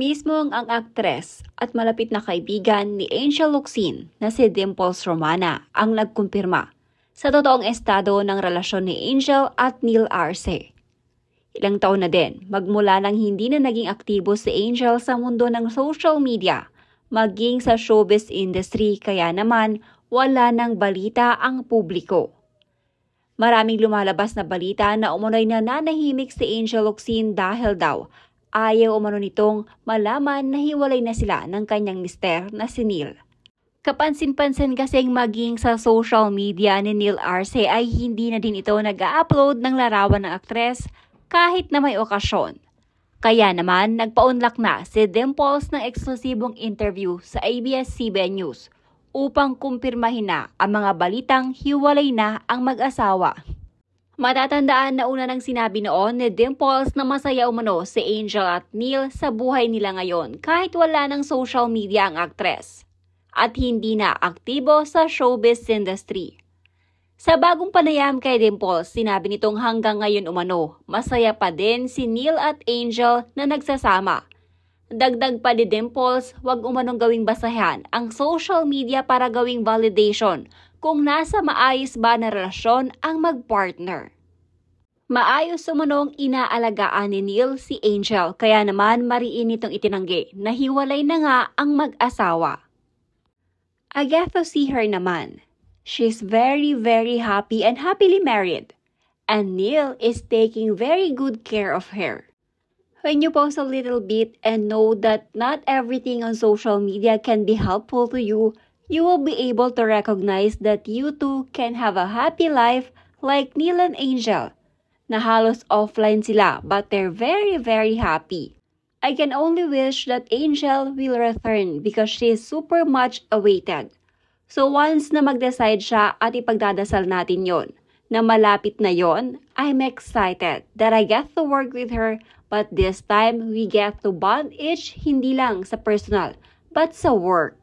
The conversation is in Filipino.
Mismong ang aktres at malapit na kaibigan ni Angel Luxin na si Dimples Romana ang nagkumpirma sa totoong estado ng relasyon ni Angel at Neil Arce. Ilang taon na din magmula nang hindi na naging aktibo si Angel sa mundo ng social media maging sa showbiz industry kaya naman wala ng balita ang publiko. Maraming lumalabas na balita na umunoy na nanahimik si Angel Locsin dahil daw Ayaw umano nitong malaman na hiwalay na sila ng kanyang mister na si Neil. Kapansin-pansin kasing maging sa social media ni Neil Arce ay hindi na din ito nag-upload ng larawan ng aktres kahit na may okasyon. Kaya naman, nagpaunlak na si Dimples ng eksklusibong interview sa ABS-CBN News upang kumpirmahin na ang mga balitang hiwalay na ang mag-asawa. Matatandaan na una nang sinabi noon ni Dimples na masaya umano si Angel at Neil sa buhay nila ngayon kahit wala ng social media ang aktres at hindi na aktibo sa showbiz industry. Sa bagong panayam kay Dimples, sinabi nitong hanggang ngayon umano, masaya pa din si Neil at Angel na nagsasama. Dagdag pa ni Dimples, huwag umanong gawing basahan ang social media para gawing validation kung nasa maayos ba na relasyon ang magpartner. Maayos sumunong inaalagaan ni Neil si Angel kaya naman mariin itong itinanggi na hiwalay na nga ang mag-asawa. Agatha see her naman. She's very very happy and happily married. And Neil is taking very good care of her. When you pause a little bit and know that not everything on social media can be helpful to you, you will be able to recognize that you too can have a happy life like Neil and Angel, na halos offline sila but they're very very happy. I can only wish that Angel will return because she is super much awaited. So once na mag-decide siya at ipagdadasal natin yon na malapit na yon, I'm excited that I get to work with her but this time we get to bond each hindi lang sa personal but sa work.